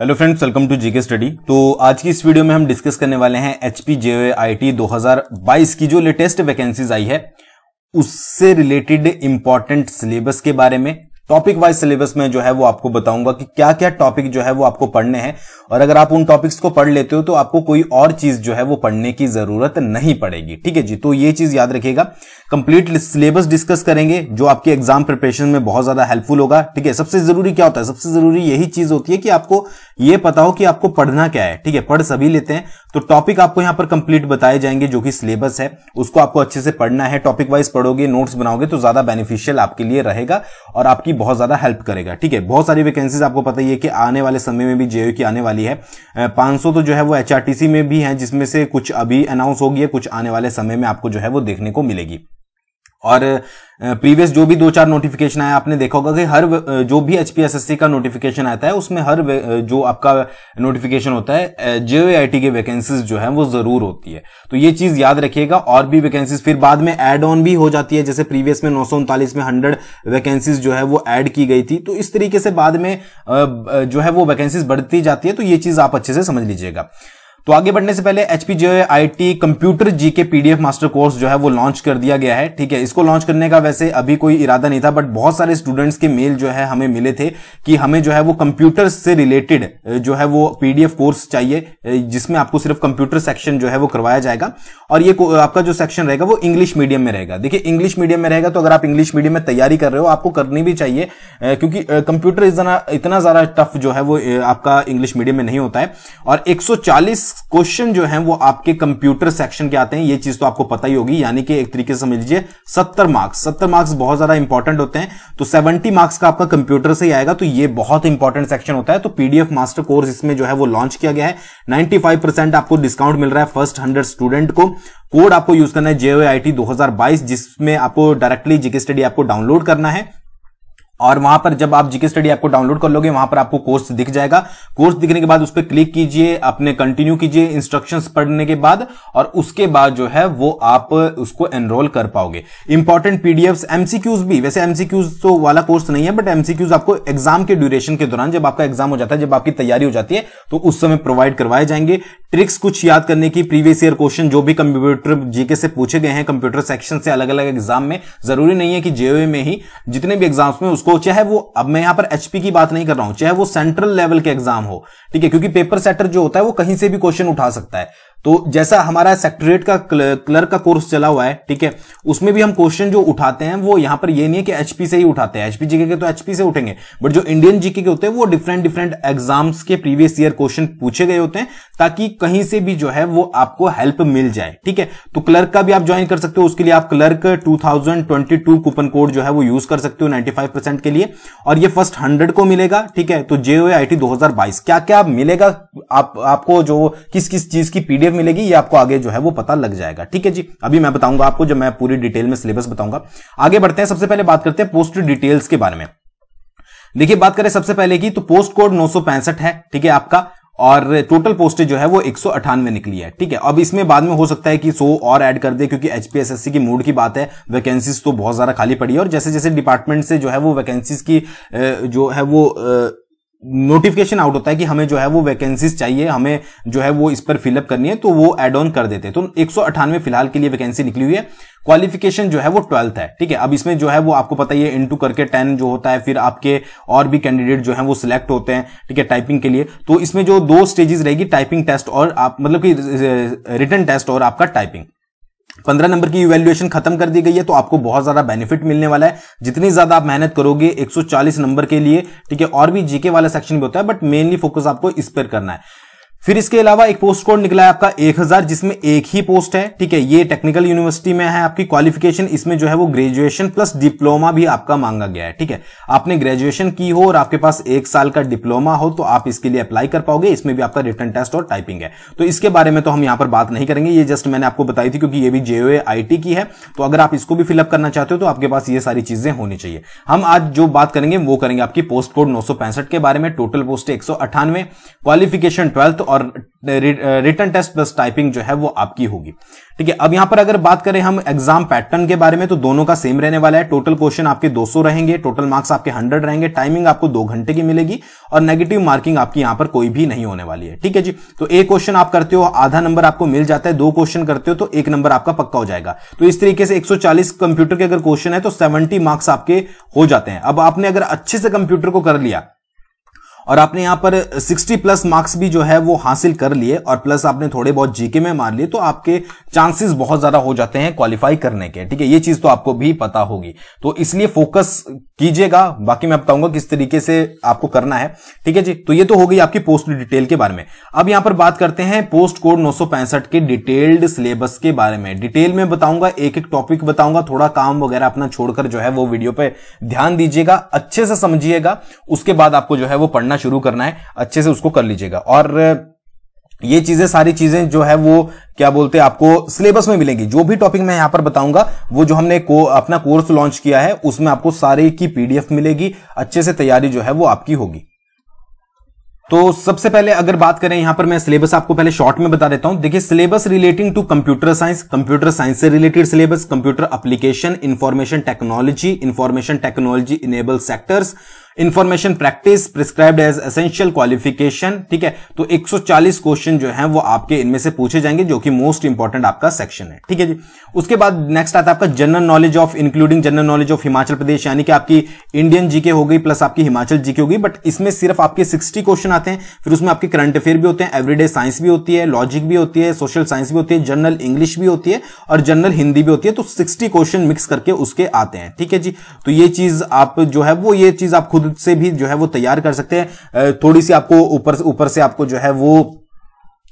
hello friends welcome to GK study तो आज की इस वीडियो में हम डिस्कस करने वाले हैं H P J I T दो की जो लेटेस्ट वैकेंसीज आई है उससे रिलेटेड इंपॉर्टेंट सिलेबस के बारे में टॉपिक वाइज सिलेबस में जो है वो आपको बताऊंगा कि क्या क्या टॉपिक जो है वो आपको पढ़ने हैं और अगर आप उन टॉपिक्स को पढ़ लेते हो तो आपको कोई और चीज जो है वो पढ़ने की जरूरत नहीं पड़ेगी ठीक है जी तो ये चीज याद रखिएगा कंप्लीट सिलेबस डिस्कस करेंगे जो आपके एग्जाम प्रिपरेशन में बहुत ज्यादा हेल्पफुल होगा ठीक है सबसे जरूरी क्या होता है सबसे जरूरी यही चीज होती है कि आपको ये पता हो कि आपको पढ़ना क्या है ठीक है पढ़ सभी लेते हैं तो टॉपिक आपको यहां पर कंप्लीट बताए जाएंगे जो कि सिलेबस है उसको आपको अच्छे से पढ़ना है टॉपिक वाइज पढ़ोगे नोट्स बनाओगे तो ज्यादा बेनिफिशियल आपके लिए रहेगा और आपकी बहुत ज्यादा हेल्प करेगा ठीक है बहुत सारी वैकेंसीज आपको पता ही है कि आने वाले समय में भी जेयू की आने वाली है पांच तो जो है वो एच में भी है जिसमें से कुछ अभी अनाउंस होगी कुछ आने वाले समय में आपको जो है वो देखने को मिलेगी और प्रीवियस जो भी दो चार नोटिफिकेशन आया आपने देखा होगा कि हर जो भी एच का नोटिफिकेशन आता है उसमें हर जो आपका नोटिफिकेशन होता है जेओआईटी के वैकेंसीज जो है वो जरूर होती है तो ये चीज याद रखिएगा और भी वैकेंसीज फिर बाद में एड ऑन भी हो जाती है जैसे प्रीवियस में नौ में हंड्रेड वैकेंसीज जो है वो एड की गई थी तो इस तरीके से बाद में जो है वो वैकेंसीज बढ़ती जाती है तो ये चीज आप अच्छे से समझ लीजिएगा तो आगे बढ़ने से पहले एचपी जो है आई कंप्यूटर जी के पीडीएफ मास्टर कोर्स जो है वो लॉन्च कर दिया गया है ठीक है इसको लॉन्च करने का वैसे अभी कोई इरादा नहीं था बट बहुत सारे स्टूडेंट्स के मेल जो है हमें मिले थे कि हमें जो है वो कंप्यूटर से रिलेटेड जो है वो पीडीएफ कोर्स चाहिए जिसमें आपको सिर्फ कंप्यूटर सेक्शन जो है वो करवाया जाएगा और ये आपका जो सेक्शन रहेगा वो इंग्लिश मीडियम में रहेगा देखिए इंग्लिश मीडियम में रहेगा तो अगर आप इंग्लिश मीडियम में तैयारी कर रहे हो आपको करनी भी चाहिए क्योंकि कंप्यूटर इतना इतना ज्यादा टफ जो है वो आपका इंग्लिश मीडियम में नहीं होता है और एक क्वेश्चन जो है वो आपके कंप्यूटर सेक्शन के आते हैं ये चीज तो आपको पता ही होगी यानी कि एक तरीके से समझ लीजिए सत्तर मार्क्स सत्तर मार्क्स बहुत ज्यादा इंपॉर्टेंट होते हैं तो सेवेंटी मार्क्स का आपका कंप्यूटर से ही आएगा तो ये बहुत इंपॉर्टेंट सेक्शन होता है तो पीडीएफ मास्टर कोर्स इसमें जो है वो लॉन्च किया गया है नाइन्टी आपको डिस्काउंट मिल रहा है फर्स्ट हंड्रेड स्टूडेंट को कोड आपको यूज करना है जेओ आई जिसमें आपको डायरेक्टली जीके स्टडी आपको डाउनलोड करना है और वहां पर जब आप जीके स्टडी आपको डाउनलोड कर लोगे वहां पर आपको कोर्स दिख जाएगा कोर्स दिखने के बाद उस पर क्लिक कीजिए अपने कंटिन्यू कीजिए इंस्ट्रक्शन पढ़ने के बाद और उसके बाद जो है वो आप उसको एनरोल कर पाओगे इंपॉर्टेंट पीडीएफ एमसीक्यूज भी वैसे एमसीक्यूज तो वाला कोर्स नहीं है बट एमसीक्यूज आपको एग्जाम के ड्यूरेशन के दौरान जब आपका एग्जाम हो जाता है जब आपकी तैयारी हो जाती है तो उस समय प्रोवाइड करवाए जाएंगे ट्रिक्स कुछ याद करने की प्रीवियस ईयर क्वेश्चन जो भी कंप्यूटर जीके से पूछे गए हैं कंप्यूटर सेक्शन से अलग अलग एग्जाम में जरूरी नहीं है कि जेओए में ही जितने भी एग्जाम्स में उसको उसको चाहे वो अब मैं यहां पर एचपी की बात नहीं कर रहा हूं चाहे वो सेंट्रल लेवल के एग्जाम हो ठीक है क्योंकि पेपर सेटर जो होता है वो कहीं से भी क्वेश्चन उठा सकता है तो जैसा हमारा सेक्ट्रेट का क्लर्क का कोर्स चला हुआ है ठीक है उसमें भी हम क्वेश्चन जो उठाते हैं वो यहां पर ये नहीं है कि एचपी से ही उठाते हैं एचपी जीके के तो एचपी से उठेंगे बट जो इंडियन जीके के होते हैं वो डिफरेंट डिफरेंट एग्जाम्स के प्रीवियस ईयर क्वेश्चन पूछे गए होते हैं ताकि कहीं से भी जो है वो आपको हेल्प मिल जाए ठीक है तो क्लर्क का भी आप ज्वाइन कर सकते हो उसके लिए आप क्लर्क टू कूपन कोड जो है वो यूज कर सकते हो 95% के लिए और ये फर्स्ट हंड्रेड को मिलेगा ठीक है तो जे आई टी क्या क्या मिलेगा आप, आपको जो किस किस चीज की पीडीएफ मिलेगी ये आपको आगे जो है वो पता लग जाएगा ठीक है जी अभी मैं बताऊंगा आपको जब मैं पूरी डिटेल में सिलेबस बताऊंगा आगे बढ़ते हैं सबसे पहले बात करते हैं पोस्ट डिटेल्स के बारे में देखिए बात करें सबसे पहले की तो पोस्ट कोड नौ है ठीक है आपका और टोटल पोस्टेज जो है वो एक निकली है ठीक है अब इसमें बाद में हो सकता है कि सो और ऐड कर दे क्योंकि एचपीएसएससी की मूड की बात है वैकेंसीज तो बहुत ज्यादा खाली पड़ी है और जैसे जैसे डिपार्टमेंट से जो है वो वैकेंसीज की जो है वो नोटिफिकेशन आउट होता है कि हमें जो है वो वैकेंसीज चाहिए हमें जो है वो इस पर फिलअप करनी है तो वो एड ऑन कर देते हैं तो एक सौ फिलहाल के लिए वैकेंसी निकली हुई है क्वालिफिकेशन जो है वो ट्वेल्थ है ठीक है अब इसमें जो है वो आपको पता ही है इनटू करके टेन जो होता है फिर आपके और भी कैंडिडेट जो है वो सिलेक्ट होते हैं ठीक है टाइपिंग के लिए तो इसमें जो दो स्टेजेस रहेगी टाइपिंग टेस्ट और आप मतलब कि रिटर्न टेस्ट और आपका टाइपिंग पंद्रह नंबर की इवेल्युएशन खत्म कर दी गई है तो आपको बहुत ज्यादा बेनिफिट मिलने वाला है जितनी ज्यादा आप मेहनत करोगे 140 नंबर के लिए ठीक है और भी जीके वाला सेक्शन भी होता है बट मेनली फोकस आपको इस पर करना है फिर इसके अलावा एक पोस्ट कोड निकला है आपका 1000 जिसमें एक ही पोस्ट है ठीक है ये टेक्निकल यूनिवर्सिटी में है आपकी क्वालिफिकेशन इसमें जो है वो ग्रेजुएशन प्लस डिप्लोमा भी आपका मांगा गया है ठीक है आपने ग्रेजुएशन की हो और आपके पास एक साल का डिप्लोमा हो तो आप इसके लिए अप्लाई कर पाओगे इसमें भी आपका रिटर्न टेस्ट और टाइपिंग है तो इसके बारे में तो हम यहां पर बात नहीं करेंगे ये जस्ट मैंने आपको बताई थी क्योंकि ये भी जेओए आईटी की है तो अगर आप इसको भी फिलअप करना चाहते हो तो आपके पास ये सारी चीजें होनी चाहिए हम आज जो बात करेंगे वो करेंगे आपकी पोस्ट कोड नौ के बारे में टोटल पोस्ट एक क्वालिफिकेशन ट्वेल्थ और रिटर्न टेस्ट प्लस टाइपिंग जो है वो आपकी होगी ठीक है अब यहां पर अगर बात करें हम एग्जाम पैटर्न के बारे में तो दोनों का सेम रहने वाला है टोटल क्वेश्चन आपके 200 रहेंगे टोटल मार्क्स आपके 100 रहेंगे टाइमिंग आपको दो घंटे की मिलेगी और नेगेटिव मार्किंग आपकी यहां पर कोई भी नहीं होने वाली है ठीक है जी तो एक क्वेश्चन आप करते हो आधा नंबर आपको मिल जाता है दो क्वेश्चन करते हो तो एक नंबर आपका पक्का हो जाएगा तो इस तरीके से एक कंप्यूटर के अगर क्वेश्चन है तो सेवेंटी मार्क्स आपके हो जाते हैं अब आपने अगर अच्छे से कंप्यूटर को कर लिया और आपने यहाँ पर 60 प्लस मार्क्स भी जो है वो हासिल कर लिए और प्लस आपने थोड़े बहुत जीके में मार लिए तो आपके चांसेस बहुत ज्यादा हो जाते हैं क्वालिफाई करने के ठीक है ये चीज तो आपको भी पता होगी तो इसलिए फोकस कीजिएगा बाकी मैं बताऊंगा किस तरीके से आपको करना है ठीक है जी तो ये तो हो गई आपकी पोस्ट डिटेल के बारे में अब यहां पर बात करते हैं पोस्ट कोड नौ के डिटेल्ड सिलेबस के बारे में डिटेल में बताऊंगा एक एक टॉपिक बताऊंगा थोड़ा काम वगैरह अपना छोड़कर जो है वो वीडियो पे ध्यान दीजिएगा अच्छे से समझिएगा उसके बाद आपको जो है वो पढ़ना करना शुरू करना है अच्छे से उसको कर लीजिएगा और ये चीजें सारी चीजें जो है वो क्या बोलते हैं आपको सिलेबस में मिलेंगी जो भी टॉपिक मैं यहां पर बताऊंगा वो जो हमने को, अपना कोर्स लॉन्च किया है उसमें आपको सारे की पीडीएफ मिलेगी अच्छे से तैयारी जो है वो आपकी होगी तो सबसे पहले अगर बात करें यहां पर मैं सिलेबस आपको पहले शॉर्ट में बता देता हूं देखिए syllabus relating to computer science computer science से related syllabus computer application information technology information technology enable sectors information practice prescribed as essential qualification ठीक है तो 140 क्वेश्चन जो है वो आपके इनमें से पूछे जाएंगे जो कि मोस्ट इंपॉर्टेंट आपका सेक्शन है ठीक है जी उसके बाद नेक्स्ट आता है आपका general knowledge of including general knowledge of Himachal Pradesh यानी कि आपकी इंडियन जीके हो गई प्लस आपकी हिमाचल जीके होगी बट इसमें सिर्फ आपके सिक्सटी क्वेश्चन आते हैं फिर उसमें आपके करंट अफेयर भी होते हैं एवरीडे साइंस भी होती है लॉजिक भी होती है सोशल साइंस भी होती है जनरल इंग्लिश भी होती है और जनरल हिंदी भी होती है तो सिक्सटी क्वेश्चन मिक्स करके उसके आते हैं ठीक है जी तो ये चीज आप जो है वो ये चीज आप खुद से भी जो है वो तैयार कर सकते हैं थोड़ी सी आपको ऊपर ऊपर से आपको जो है वो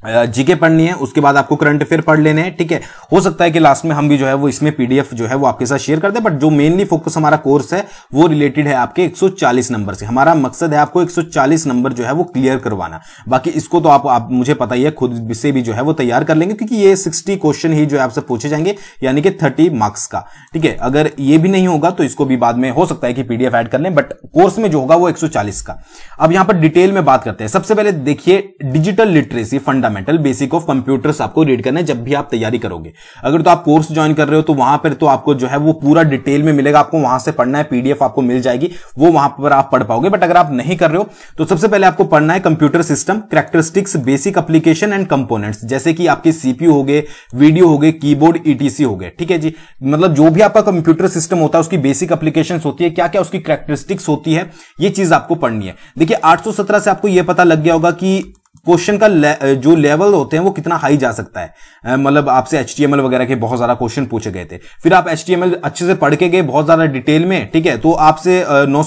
जीके पढ़नी है उसके बाद आपको करंट अफेयर पढ़ लेने हैं ठीक है हो सकता है कि लास्ट में हम भी जो है वो इसमें पीडीएफ जो है वो आपके साथ शेयर कर दे बट जो मेनली फोकस हमारा कोर्स है वो रिलेटेड है आपके 140 नंबर से हमारा मकसद है आपको 140 नंबर जो है वो क्लियर करवाना बाकी इसको तो आप, आप मुझे पता ही है खुद से भी जो है वो तैयार कर लेंगे क्योंकि ये सिक्सटी क्वेश्चन ही जो है आपसे पूछे जाएंगे यानी कि थर्टी मार्क्स का ठीक है अगर ये भी नहीं होगा तो इसको भी बाद में हो सकता है कि पीडीएफ एड कर लें बट कोर्स में जो होगा वो एक का अब यहां पर डिटेल में बात करते हैं सबसे पहले देखिए digital literacy fundament fundamental basic of computers आपको रीड करना है जब भी आप तैयारी करोगे अगर तो आप कोर्स ज्वाइन कर रहे हो तो वहां पर तो आपको जो है वो पूरा डिटेल में मिलेगा आपको वहां से पढ़ना है पीडीएफ आपको मिल जाएगी वो वहां पर आप पढ़ पाओगे बट अगर आप नहीं कर रहे हो तो सबसे पहले आपको पढ़ना है computer system characteristics basic application and components जैसे कि आपके सीपीयू हो गए वीडियो हो गए कीबोर्ड ईटीसी हो गए ठीक है जी मतलब जो भी आपका कंप्यूटर सिस्टम होता है उसकी बेसिक अप्लीकेशन होती है क्या क्या उसकी करेक्टरिस्टिक्स होती है ये चीज आपको पढ़नी है देखिए 817 से आपको यह पता लग गया होगा कि क्वेश्चन का ले, जो लेवल होते हैं वो कितना हाई जा सकता है मतलब आपसे एच वगैरह के बहुत ज्यादा क्वेश्चन पूछे गए थे फिर आप एच अच्छे से पढ़ के गए बहुत ज्यादा डिटेल में ठीक है तो आपसे नौ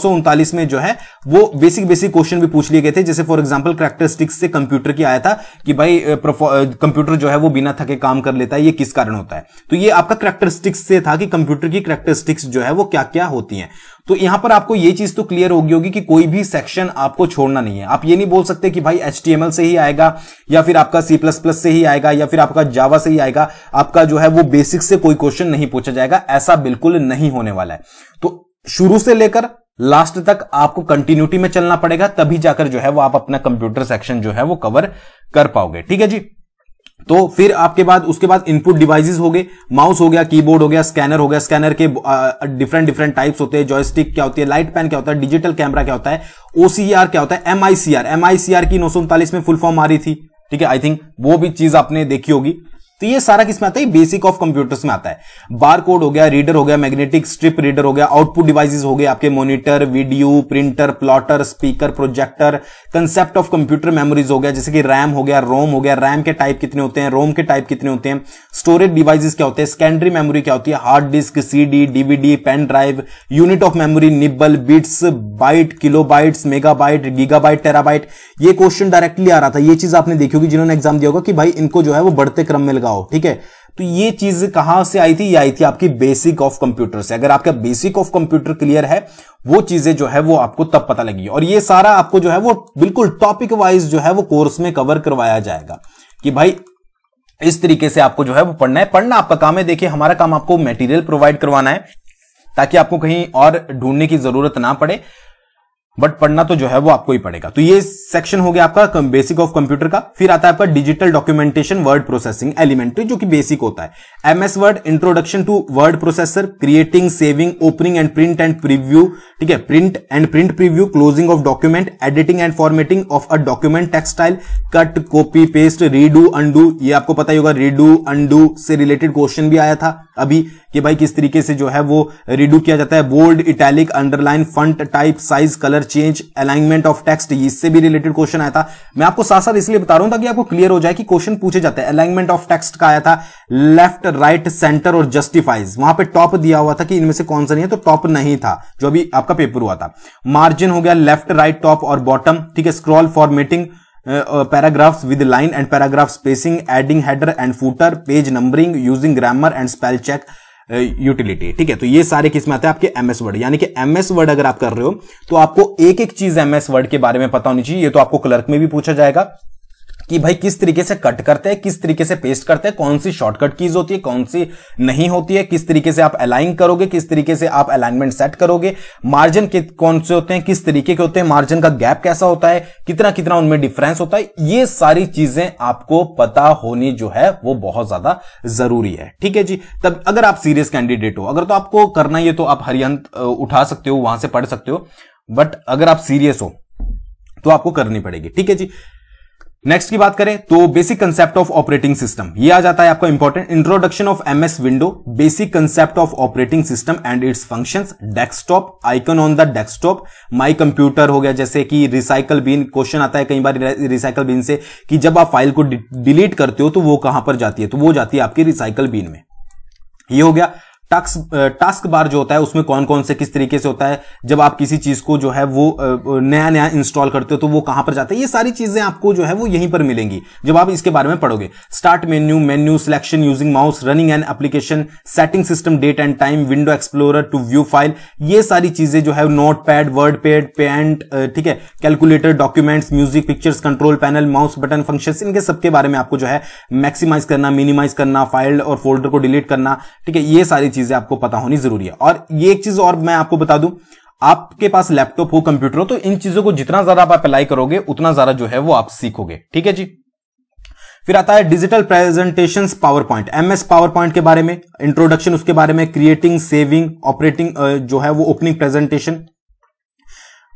में जो है वो बेसिक बेसिक क्वेश्चन भी पूछ लिए गए थे जैसे फॉर एग्जाम्पल करेक्टरिस्टिक्स से कंप्यूटर की आया था कि भाई कंप्यूटर जो है वो बिना थके काम कर लेता है ये किस कारण होता है तो ये आपका करेक्टरिस्टिक्स से था कि कंप्यूटर की करेक्टरिस्टिक्स जो है वो क्या क्या होती है तो यहां पर आपको ये चीज तो क्लियर होगी होगी कि कोई भी सेक्शन आपको छोड़ना नहीं है आप ये नहीं बोल सकते कि भाई एच से ही आएगा या फिर आपका सी से ही आएगा या फिर आपका जावा से ही आएगा आपका जो है वो बेसिक से कोई क्वेश्चन नहीं पूछा जाएगा ऐसा बिल्कुल नहीं होने वाला है तो शुरू से लेकर लास्ट तक आपको कंटिन्यूटी में चलना पड़ेगा तभी जाकर जो है वो आप अपना कंप्यूटर सेक्शन जो है वो कवर कर पाओगे ठीक है जी तो फिर आपके बाद उसके बाद इनपुट डिवाइसेस हो गए माउस हो गया कीबोर्ड हो गया स्कैनर हो गया स्कैनर के डिफरेंट डिफरेंट टाइप्स होते हैं जॉयस्टिक क्या होती है लाइट पैन क्या होता है डिजिटल कैमरा क्या होता है ओसीआर क्या होता है एमआईसीआर एमआईसीआर की नौ में फुल फॉर्म आ रही थी ठीक है आई थिंक वो भी चीज आपने देखी होगी तो ये सारा किसमें आता है बेसिक ऑफ कंप्यूटर्स में आता है बार कोड हो गया रीडर हो गया मैग्नेटिक स्ट्रिप रीडर हो गया आउटपुट डिवाइसेस हो गए आपके monitor video printer plotter speaker projector concept of computer memories हो गया जैसे कि रैम हो गया रोम हो गया रैम के टाइप कितने होते हैं रोम के टाइप कितने होते हैं स्टोरेज डिवाइसेस क्या होते हैं सेकेंडरी मेमोरी क्या होती है hard disk D DVD pen drive unit of memory nibble bits byte kilobyte megabyte gigabyte terabyte ये क्वेश्चन डायरेक्टली आ रहा था ये चीज आपने देखी होगी जिन्होंने एग्जाम दिया होगा कि भाई इनको जो है वो बढ़ते क्रम में लगा लगाओ ठीक है तो ये चीज कहां से आई थी ये आई थी आपकी बेसिक ऑफ कंप्यूटर से अगर आपका बेसिक ऑफ कंप्यूटर क्लियर है वो चीजें जो है वो आपको तब पता लगी और ये सारा आपको जो है वो बिल्कुल टॉपिक वाइज जो है वो कोर्स में कवर करवाया जाएगा कि भाई इस तरीके से आपको जो है वो पढ़ना है पढ़ना आपका काम है देखिए हमारा काम आपको मेटीरियल प्रोवाइड करवाना है ताकि आपको कहीं और ढूंढने की जरूरत ना पड़े बट पढ़ना तो जो है वो आपको ही पड़ेगा तो ये सेक्शन हो गया आपका बेसिक ऑफ कंप्यूटर का फिर आता है आपका digital documentation word processing elementary जो कि बेसिक होता है MS Word introduction to word processor creating saving opening and print and preview ठीक है print and print preview closing of document editing and formatting of a document textile cut copy paste redo undo ये आपको पता ही होगा redo undo से related question भी आया था अभी कि भाई किस तरीके से जो है वो रीडू किया जाता है bold italic underline font type size colour change alignment of text इससे भी रिलेटेड क्वेश्चन आया था मैं आपको साथ साथ इसलिए बता रहा हूं ताकि आपको क्लियर हो जाए कि क्वेश्चन पूछे जाते हैं अलाइनमेंट ऑफ टेक्स्ट का आया था लेफ्ट राइट सेंटर और जस्टिफाइज वहां पर टॉप दिया हुआ था कि इनमें से कौन सा नहीं है तो टॉप नहीं था जो अभी आपका पेपर हुआ था मार्जिन हो गया लेफ्ट राइट टॉप और बॉटम ठीक है scroll formatting paragraphs with line and paragraph spacing adding header and footer page numbering using grammar and spell check utility ठीक है तो ये सारे किस में आते हैं आपके एमएस वर्ड यानी कि एमएस वर्ड अगर आप कर रहे हो तो आपको एक एक चीज एमएस वर्ड के बारे में पता होनी चाहिए ये तो आपको क्लर्क में भी पूछा जाएगा कि भाई किस तरीके से कट करते हैं किस तरीके से पेस्ट करते हैं कौन सी शॉर्टकट कीज होती है कौन सी नहीं होती है किस तरीके से आप अलाइन करोगे किस तरीके से आप अलाइनमेंट सेट करोगे मार्जिन कौन से होते हैं किस तरीके के होते हैं मार्जिन का गैप कैसा होता है कितना कितना उनमें डिफरेंस होता है ये सारी चीजें आपको पता होनी जो है वो बहुत ज्यादा जरूरी है ठीक है जी तब अगर आप सीरियस कैंडिडेट हो अगर तो आपको करना है तो आप हरियंत उठा सकते हो वहां से पढ़ सकते हो बट अगर आप सीरियस हो तो आपको करनी पड़ेगी ठीक है जी नेक्स्ट की बात करें तो basic concept of operating system ये आ जाता है आपका important introduction of MS window basic concept of operating system and its functions desktop icon on the desktop my computer हो गया जैसे कि रिसाइकल बिन क्वेश्चन आता है कई बार रिसाइकल बिन से कि जब आप फाइल को डिलीट करते हो तो वो कहां पर जाती है तो वो जाती है आपकी रिसाइकल बिन में ये हो गया टास्क टास्क बार जो होता है उसमें कौन कौन से किस तरीके से होता है जब आप किसी चीज को जो है वो नया नया इंस्टॉल करते हो तो वो कहां पर जाते हैं ये सारी चीजें आपको जो है वो यहीं पर मिलेंगी जब आप इसके बारे में पढ़ोगे start menu menu selection using mouse running and application setting system date and time window explorer to view file ये सारी चीजें जो है Notepad WordPad paint ठीक है calculator documents music pictures control panel mouse button function इनके सबके बारे में आपको जो है मैक्सिमाइज करना मिनिमाइज करना फाइल और फोल्डर को डिलीट करना ठीक है ये सारी चीजें आपको पता होनी जरूरी है और ये एक चीज और मैं आपको बता दूं आपके पास लैपटॉप हो कंप्यूटर हो तो इन चीजों को जितना ज्यादा आप अप्लाई करोगे उतना ज्यादा जो है वो आप सीखोगे ठीक है जी फिर आता है digital presentation PowerPoint MS PowerPoint के बारे में इंट्रोडक्शन उसके बारे में क्रिएटिंग सेविंग ऑपरेटिंग जो है वो ओपनिंग प्रेजेंटेशन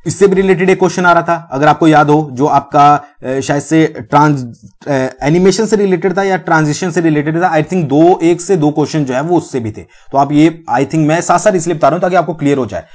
इससे भी रिलेटेड एक क्वेश्चन आ रहा था अगर आपको याद हो जो आपका शायद से ट्रांस एनिमेशन से रिलेटेड था या ट्रांजिशन से रिलेटेड था आई थिंक दो एक से दो क्वेश्चन जो है वो उससे भी थे तो आप ये आई थिंक मैं साथ साथ इसलिए बता रहा हूं ताकि आपको क्लियर हो जाए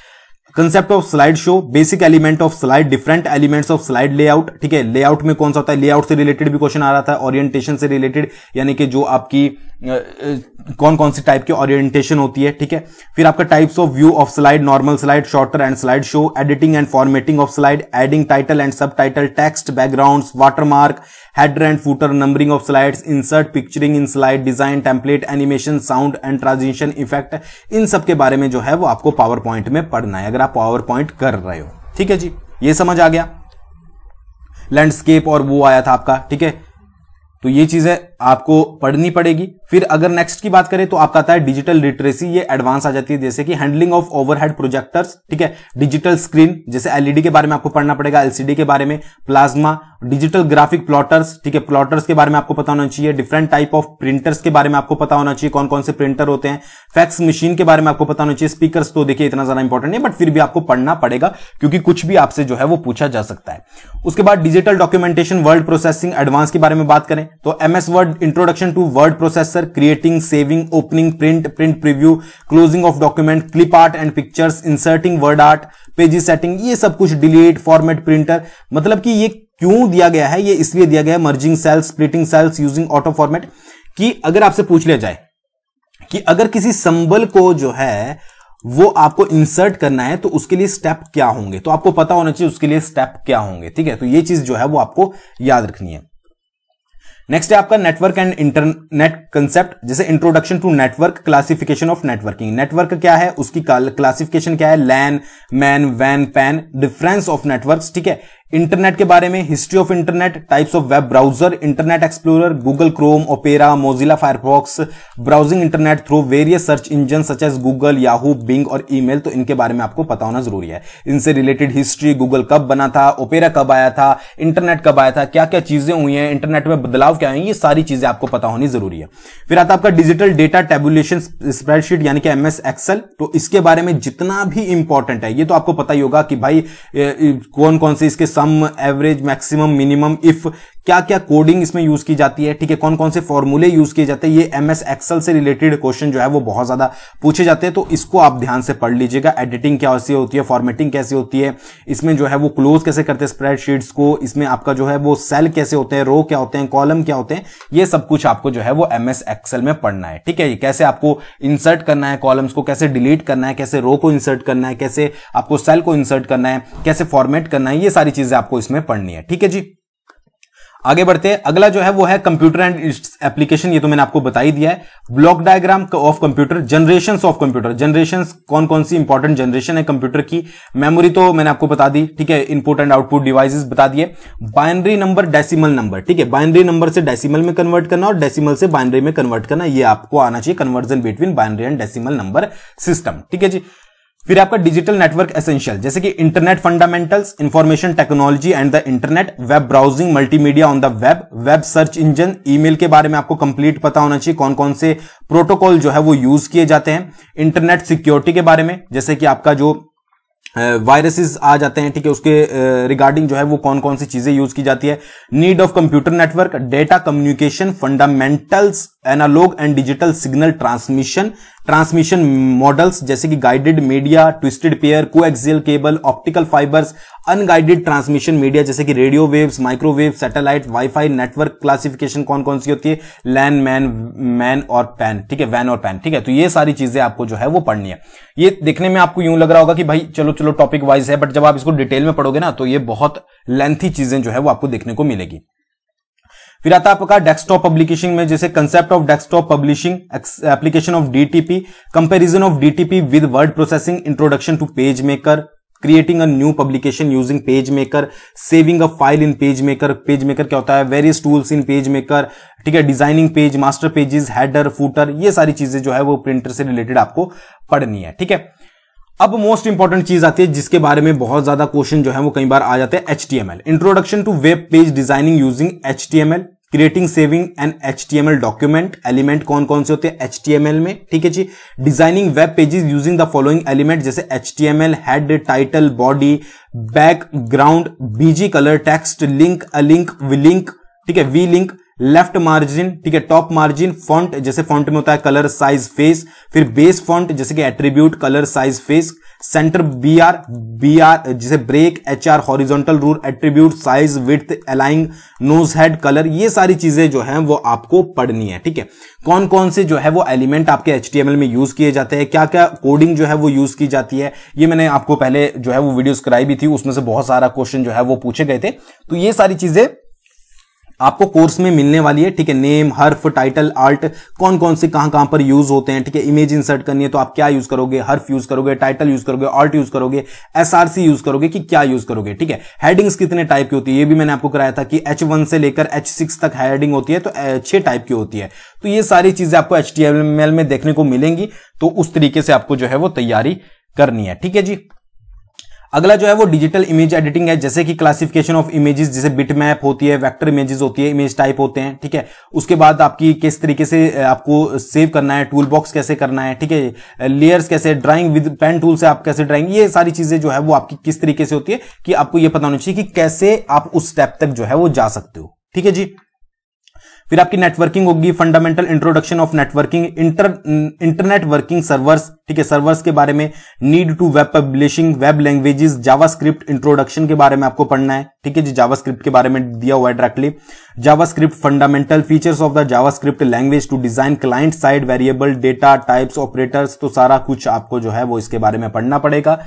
concept of slide show basic element of slide different elements of slide layout ठीक है लेआउट में कौन सा होता है लेआउट से रिलेटेड भी क्वेश्चन आ रहा था ओरिएंटेशन से रिलेटेड यानी कि जो आपकी कौन कौन सी टाइप की ओरिएंटेशन होती है ठीक है फिर आपका types of view of slide normal slide sorter and slide show editing and formatting of slide adding title and subtitle text background watermark header and footer numbering of slides insert picturing in slide design template animation sound and transition effect इन सब के बारे में जो है वो आपको power point में पढ़ना है अगर आप पावर पॉइंट कर रहे हो ठीक है जी ये समझ आ गया लैंडस्केप और वो आया था आपका ठीक है तो ये चीजें आपको पढ़नी पड़ेगी फिर अगर नेक्स्ट की बात करें तो आपका आता है डिजिटल लिटरेसी ये एडवांस आ जाती है जैसे कि हैंडलिंग ऑफ ओवरहेड प्रोजेक्टर्स ठीक है डिजिटल स्क्रीन जैसे एलईडी e के बारे में आपको पढ़ना पड़ेगा एलसीडी के बारे में प्लाज्मा डिजिटल ग्राफिक प्लॉटर्स ठीक है प्लॉटर्स के बारे में आपको पता होना चाहिए डिफरेंट टाइप ऑफ प्रिंटर्स के बारे में आपको पता होना चाहिए कौन कौन से प्रिंटर होते हैं फैक्स मशीन के बारे में आपको पता होना चाहिए स्पीकर तो देखिए इतना ज्यादा इंपॉर्टेंट है बट फिर भी आपको पढ़ना पड़ेगा क्योंकि कुछ भी आपसे जो है वो पूछा जा सकता है उसके बाद digital documentation word processing advance के बारे में बात करें तो MS Word word introduction to word processor creating saving opening print print preview closing of document clip art and pictures inserting WordArt page setting ये सब कुछ डिलीट फॉर्मेट प्रिंटर मतलब कि ये क्यों दिया गया है ये इसलिए दिया गया है merging cells splitting cells using AutoFormat कि अगर आपसे पूछ लिया जाए कि अगर किसी संबल को जो है वो आपको इंसर्ट करना है तो उसके लिए स्टेप क्या होंगे तो आपको पता होना चाहिए उसके लिए स्टेप क्या होंगे ठीक है तो ये चीज जो है वो आपको याद रखनी है नेक्स्ट है आपका नेटवर्क एंड इंटरनेट कंसेप्ट जैसे introduction to network classification of networking network क्या है उसकी क्लासिफिकेशन क्या है लैन मैन वैन पैन डिफरेंस ऑफ नेटवर्क ठीक है इंटरनेट के बारे में history of internet types of web browser Internet Explorer Google Chrome Opera Mozilla Firefox browsing internet through various search engine such as Google Yahoo Bing और email तो इनके बारे में आपको पता होना जरूरी है इनसे रिलेटेड हिस्ट्री गूगल कब बना था ओपेरा कब आया था इंटरनेट कब आया था क्या क्या चीजें हुई हैं इंटरनेट में बदलाव क्या हुए ये सारी चीजें आपको पता होनी जरूरी है फिर आता आपका डिजिटल डेटा टेबुलेशन स्प्रेडशीट यानी कि एमएस एक्सएल तो इसके बारे में जितना भी इंपॉर्टेंट है ये तो आपको पता ही होगा कि भाई कौन कौन से इसके sum average maximum minimum if क्या क्या कोडिंग इसमें यूज की जाती है ठीक है कौन कौन से फॉर्मूले यूज किए जाते हैं ये एम एस एक्सल से रिलेटेड क्वेश्चन जो है वो बहुत ज्यादा पूछे जाते हैं तो इसको आप ध्यान से पढ़ लीजिएगा एडिटिंग कैसे होती है फॉर्मेटिंग कैसे होती है इसमें जो है वो क्लोज कैसे करते हैं स्प्रेडशीट्स को इसमें आपका जो है वो सेल कैसे होते हैं रो क्या होते हैं कॉलम क्या होते हैं ये सब कुछ आपको जो है वो एम एस एक्सल में पढ़ना है ठीक है कैसे आपको इंसर्ट करना है कॉलम्स को कैसे डिलीट करना है कैसे रो को इंसर्ट करना है कैसे आपको सेल को इंसर्ट करना है कैसे फॉर्मेट करना है ये सारी चीजें आपको इसमें पढ़नी है ठीक है जी आगे बढ़ते हैं अगला जो है वो है कंप्यूटर एंड एप्लीकेशन ये तो मैंने आपको बता ही दिया है block diagram of computer generation of computer generation कौन कौन सी इंपॉर्टेंट जनरेशन है कंप्यूटर की मेमोरी तो मैंने आपको बता दी ठीक है इनपुट एंड आउटपुट डिवाइसेस बता दिए बाइनरी नंबर डेसिमल नंबर ठीक है बाइनरी नंबर से डेसिमल में कन्वर्ट करना और डेसिमल से बाइनरी में कन्वर्ट करना ये आपको आना चाहिए conversion between binary and decimal number system ठीक है जी फिर आपका डिजिटल नेटवर्क एसेंशियल जैसे कि internet fundamentals information technology and the internet web browsing multimedia on the web web search engine email के बारे में आपको कंप्लीट पता होना चाहिए कौन कौन से प्रोटोकॉल जो है वो यूज किए जाते हैं इंटरनेट सिक्योरिटी के बारे में जैसे कि आपका जो वायरसेस आ जाते हैं ठीक है उसके रिगार्डिंग जो है वो कौन कौन सी चीजें यूज की जाती है need of computer network data communication fundamentals analog and digital signal transmission transmission models जैसे कि guided media twisted pair axial cable optical fibres unguided transmission media जैसे कि radio waves microwave satellite WiFi network classification कौन कौन सी होती है LAN MAN MAN और पैन ठीक है वैन और पैन ठीक है तो ये सारी चीजें आपको जो है वो पढ़नी है ये देखने में आपको यूं लग रहा होगा कि भाई चलो चलो टॉपिक वाइज है बट जब आप इसको डिटेल में पढ़ोगे ना तो ये बहुत लेंथी चीजें जो है वो आपको देखने को मिलेगी फिर आता है आपका डेस्कटॉप पब्लिकेशन में जैसे concept of desktop publishing application of DTP comparison of DTP with word processing introduction to PageMaker creating a new publication using PageMaker saving a file in PageMaker PageMaker क्या होता है various tools in PageMaker ठीक है designing page master pages header footer ये सारी चीजें जो है वो प्रिंटर से रिलेटेड आपको पढ़नी है ठीक है अब मोस्ट इंपॉर्टेंट चीज आती है जिसके बारे में बहुत ज्यादा क्वेश्चन जो है वो कई बार आ जाते हैं H T M L introduction to web page designing using H T M L creating saving and H document element कौन कौन से होते हैं एच टी में ठीक है जी designing web pages using the following element जैसे H T M L head title body background BG colour text link a link V link ठीक है वी लिंक लेफ्ट मार्जिन ठीक है टॉप मार्जिन फॉन्ट जैसे फॉन्ट में होता है colour size face फिर बेस फॉन्ट जैसे कि attribute colour size face centre B R B R जैसे break H R horizontal rule attribute size with अलाइंग नोज हेड कलर ये सारी चीजें जो है वो आपको पढ़नी है ठीक है कौन कौन से जो है वो एलिमेंट आपके एच में यूज किए जाते हैं क्या क्या कोडिंग जो है वो यूज की जाती है ये मैंने आपको पहले जो है वो वीडियो कराई भी थी उसमें से बहुत सारा क्वेश्चन जो है वो पूछे गए थे तो ये सारी चीजें आपको कोर्स में मिलने वाली है ठीक है नेम हर्फ टाइटल आर्ट कौन कौन से कहां कहां पर यूज होते हैं ठीक है इमेज इंसर्ट करनी है तो आप क्या यूज करोगे हर्फ यूज करोगे टाइटल यूज करोगे आर्ट यूज करोगे एसआरसी यूज करोगे कि क्या यूज करोगे ठीक है हेडिंग्स कितने टाइप की होती है ये भी मैंने आपको कराया था कि एच से लेकर एच तक हेडिंग होती है तो छह टाइप की होती है तो ये सारी चीजें आपको एच में देखने को मिलेंगी तो उस तरीके से आपको जो है वो तैयारी करनी है ठीक है जी अगला जो है वो डिजिटल इमेज एडिटिंग है जैसे कि क्लासिफिकेशन ऑफ इमेजेस जैसे बिट मैप होती है वेक्टर इमेजेस होती है इमेज टाइप होते हैं ठीक है उसके बाद आपकी किस तरीके से आपको सेव करना है टूल बॉक्स कैसे करना है ठीक है लेयर्स कैसे ड्राइंग विद पेन टूल से आप कैसे ड्राइंग ये सारी चीजें जो है वो आपकी किस तरीके से होती है कि आपको ये पता होना चाहिए कि कैसे आप उस स्टेप तक जो है वो जा सकते हो ठीक है जी फिर आपकी नेटवर्किंग होगी fundamental introduction of networking inter internet working servers ठीक है सर्वर्स के बारे में need to web publishing web languages JavaScript introduction के बारे में आपको पढ़ना है ठीक है जी जावास्क्रिप्ट के बारे में दिया हुआ है directly JavaScript fundamental features of the JavaScript language to design client side variable data types operators तो सारा कुछ आपको जो है वो इसके बारे में पढ़ना पड़ेगा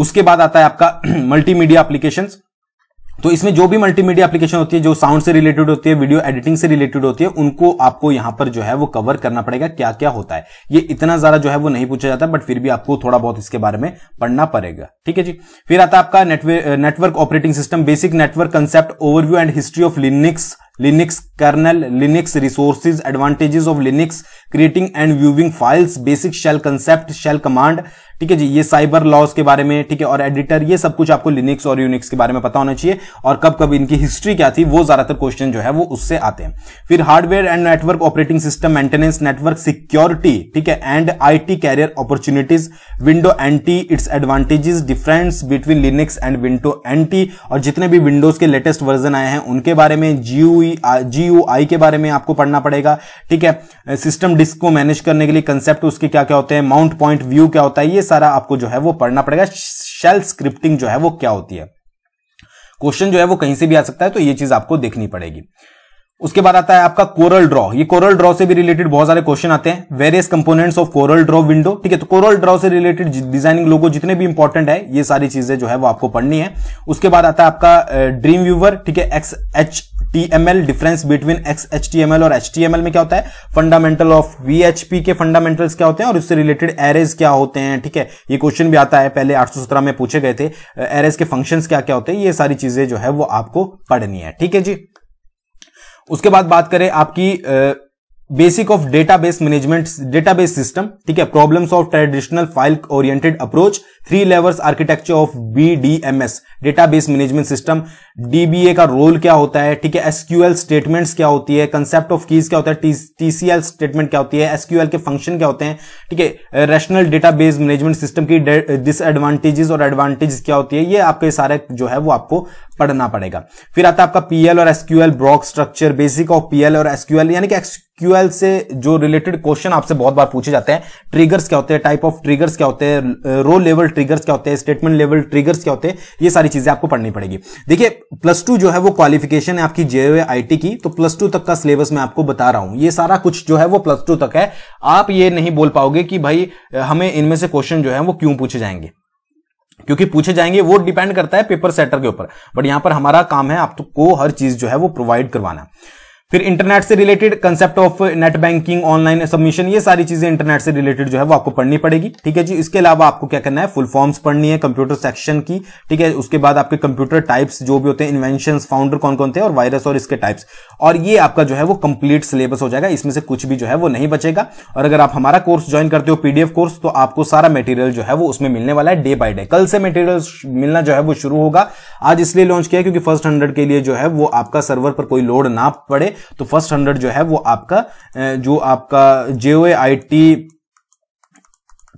उसके बाद आता है आपका मल्टीमीडिया एप्लीकेशंस तो इसमें जो भी मल्टीमीडिया एप्लीकेशन होती है जो साउंड से रिलेटेड होती है वीडियो एडिटिंग से रिलेटेड होती है उनको आपको यहां पर जो है वो कवर करना पड़ेगा क्या क्या होता है ये इतना ज्यादा जो है वो नहीं पूछा जाता बट फिर भी आपको थोड़ा बहुत इसके बारे में पढ़ना पड़ेगा ठीक है जी फिर आता है आपका network operating system basic network concept overview and history of Linux Linux kernel Linux resources advantages of Linux creating and viewing files basic shell concept shell command ठीक है जी ये साइबर लॉस के बारे में ठीक है और एडिटर ये सब कुछ आपको लिनिक्स और यूनिक्स के बारे में पता होना चाहिए और कब कब इनकी हिस्ट्री क्या थी वो ज्यादातर क्वेश्चन जो है वो उससे आते हैं फिर hardware and network operating system maintenance network security ठीक है and T career opportunities window NT its advantages difference between Linux and window NT और जितने भी विंडोज के लेटेस्ट वर्जन आए हैं उनके बारे में जियो जी यू आई के बारे में आपको पढ़ना पड़ेगा ठीक है सिस्टम डिस्क को मैनेज करने के लिए कंसेप्ट उसके क्या क्या होते हैं माउंट पॉइंट व्यू क्या होता है ये सारा आपको जो है वो पढ़ना पड़ेगा शेल स्क्रिप्टिंग जो है वो क्या होती है क्वेश्चन जो है वो कहीं से भी आ सकता है तो ये चीज आपको देखनी पड़ेगी उसके बाद आता है आपका कोरल ड्रॉ ये कोरल ड्रॉ से भी रिलेटेड बहुत सारे क्वेश्चन आते हैं various components of Corel Draw window ठीक है तो कोरल ड्रॉ से रिलेटेड डिजाइनिंग लोगो जितने भी इंपॉर्टेंट है ये सारी चीजें जो है वो आपको पढ़नी है उसके बाद आता है आपका ड्रीम व्यूवर ठीक है X H T M L difference between X H T M L और एच टी एम एल में क्या होता है फंडामेंटल ऑफ पी के फंडामेंटल्स क्या होते हैं और उससे रिलेटेड एरेज क्या होते हैं ठीक है ये क्वेश्चन भी आता है पहले 817 में पूछे गए थे एरेज के फंक्शंस क्या क्या होते हैं ये सारी चीजें जो है वो आपको पढ़नी है ठीक है जी उसके बाद बात करें आपकी basic of database management database system ठीक है problems of traditional file oriented approach three levels architecture of BDMS database management system DBA का रोल क्या होता है ठीक है एसक्यूएल स्टेटमेंट्स क्या होती है कंसेप्ट ऑफ कीज क्या होता है टीसीएल स्टेटमेंट क्या होती है एसक्यूएल के फंक्शन क्या होते हैं ठीक है रैशनल डेटाबेस मैनेजमेंट सिस्टम की डिसएडवांटेजेस और एडवांटेजेस क्या होती है ये आपके सारे जो है वो आपको पढ़ना पड़ेगा फिर आता है आपका पीएल और SQL block structure basic of PL और एसक्यूएल यानी कि एसक्यूएल से जो रिलेटेड क्वेश्चन आपसे बहुत बार पूछे जाते हैं ट्रिगर्स क्या होते हैं टाइप ऑफ ट्रिगर्स क्या होते हैं रो लेवल ट्रिगर्स क्या होते हैं स्टेटमेंट लेवल ट्रिगर्स क्या होते हैं ये सारी चीजें आपको पढ़नी पड़ेगी देखिए प्लस टू जो है वो क्वालिफिकेशन है आपकी जेओए आई की तो प्लस टू तक का सिलेबस मैं आपको बता रहा हूं ये सारा कुछ जो है वो प्लस टू तक है आप ये नहीं बोल पाओगे कि भाई हमें इनमें से क्वेश्चन जो है वो क्यों पूछे जाएंगे क्योंकि पूछे जाएंगे वो डिपेंड करता है पेपर सेटर के ऊपर बट यहां पर हमारा काम है आपको हर चीज जो है वो प्रोवाइड करवाना फिर इंटरनेट से related concept of net banking online submission ये सारी चीजें इंटरनेट से रिलेटेड जो है वो आपको पढ़नी पड़ेगी ठीक है जी इसके अलावा आपको क्या करना है फुल फॉर्म्स पढ़नी है कंप्यूटर सेक्शन की ठीक है उसके बाद आपके कंप्यूटर टाइप्स जो भी होते हैं इन्वेंशन फाउंडर कौन कौन थे और वायरस और इसके टाइप्स और ये आपका जो है वो कंप्लीट सिलेबस हो जाएगा इसमें से कुछ भी जो है वो नहीं बचेगा और अगर आप हमारा कोर्स ज्वाइन करते हो पीडीएफ कोर्स तो आपको सारा मेटीरियल जो है वो उसमें मिलने वाला है डे बाय डे कल से मेटीरियल मिलना जो है वो शुरू होगा आज इसलिए लॉन्च किया क्योंकि फर्स्ट हंड्रेड के लिए जो है वो आपका सर्वर पर कोई लोड ना पड़े तो फर्स्ट हंड्रेड जो है वो आपका जो आपका जेओ I T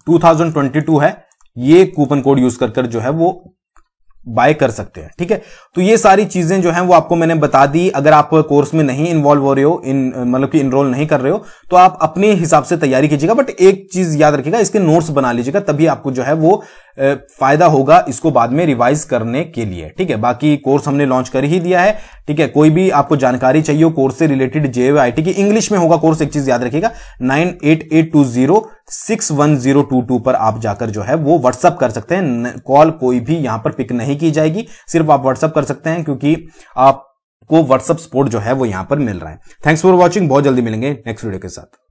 two thousand twenty two है ये कूपन कोड यूज कर कर जो है वो बाय कर सकते हैं ठीक है तो ये सारी चीजें जो हैं वो आपको मैंने बता दी अगर आप कोर्स में नहीं इन्वॉल्व हो रहे हो इन मतलब कि इनरोल नहीं कर रहे हो तो आप अपने हिसाब से तैयारी कीजिएगा बट एक चीज याद रखिएगा इसके नोट्स बना लीजिएगा तभी आपको जो है वो फायदा होगा इसको बाद में रिवाइज करने के लिए ठीक है बाकी कोर्स हमने लॉन्च कर ही दिया है ठीक है कोई भी आपको जानकारी चाहिए कोर्स से रिलेटेड जेव आई की इंग्लिश में होगा कोर्स एक चीज याद रखिएगा nine eight eight two zero six one zero two two पर आप जाकर जो है वो व्हाट्सअप कर सकते हैं कॉल कोई भी यहां पर पिक नहीं की जाएगी सिर्फ आप व्हाट्सअप कर सकते हैं क्योंकि आपको व्हाट्सअप सपोर्ट जो है वो यहां पर मिल रहा है थैंक्स फॉर वॉचिंग बहुत जल्दी मिलेंगे नेक्स्ट वीडियो के साथ